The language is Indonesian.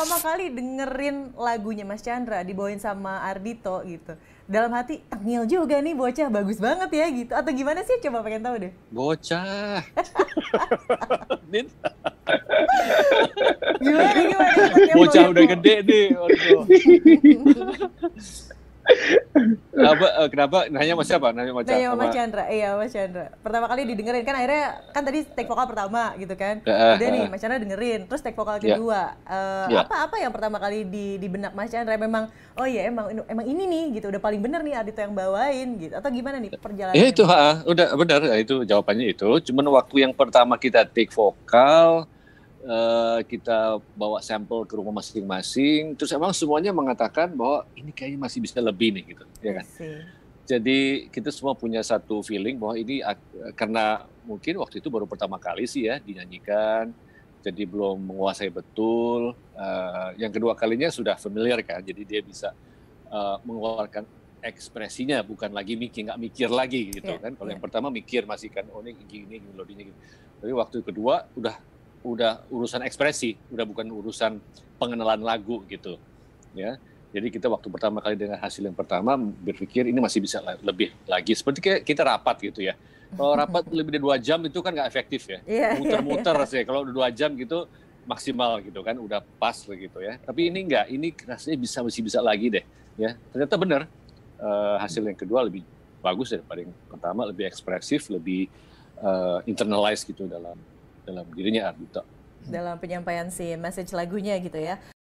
pertama kali dengerin lagunya Mas Chandra dibawain sama Ardito gitu dalam hati tengil juga nih bocah bagus banget ya gitu atau gimana sih coba pengen tahu deh bocah gimana gimana bocah udah gede deh kenapa uh, kenapa nanya Mas siapa? Nanya Mas Chandra. Nanya Mas Chandra. Iya, Mas Chandra. Pertama kali didengerin kan akhirnya kan tadi take vokal pertama gitu kan. Uh, Udah nih Mas Chandra dengerin, terus take vokal iya. kedua. Yeah. Uh, iya. yeah. apa apa yang pertama kali di di benak Mas Chandra memang oh iya emang emang ini nih gitu udah paling bener nih Adito yang bawain gitu atau gimana nih perjalanan? Ya itu, ha, udah benar itu jawabannya itu. Cuman waktu yang pertama kita take vokal Eh, kita bawa sampel ke rumah masing-masing. Terus emang semuanya mengatakan bahwa ini kayaknya masih bisa lebih nih gitu, ya kan? Jadi kita semua punya satu feeling bahwa ini karena mungkin waktu itu baru pertama kali sih ya dinyanyikan, jadi belum menguasai betul. Uh, yang kedua kalinya sudah familiar kan, jadi dia bisa uh, mengeluarkan ekspresinya bukan lagi mikir nggak mikir lagi gitu yeah, kan kalau yeah. yang pertama mikir masih kan oh ini gini melodinya gini. tapi waktu kedua udah udah urusan ekspresi, udah bukan urusan pengenalan lagu gitu. Ya. Jadi kita waktu pertama kali dengan hasil yang pertama berpikir ini masih bisa lebih lagi. Seperti kayak kita rapat gitu ya. Kalau rapat lebih dari dua jam itu kan nggak efektif ya. Iya. Muter-muter yeah, yeah, yeah. Kalau dua jam gitu maksimal gitu kan udah pas gitu ya. Tapi ini nggak, ini rasanya bisa masih bisa lagi deh ya. Ternyata benar uh, hasil yang kedua lebih bagus daripada yang pertama, lebih ekspresif, lebih uh, eh, internalized gitu dalam dalam dirinya Ardito. Gitu. dalam penyampaian si message lagunya gitu ya.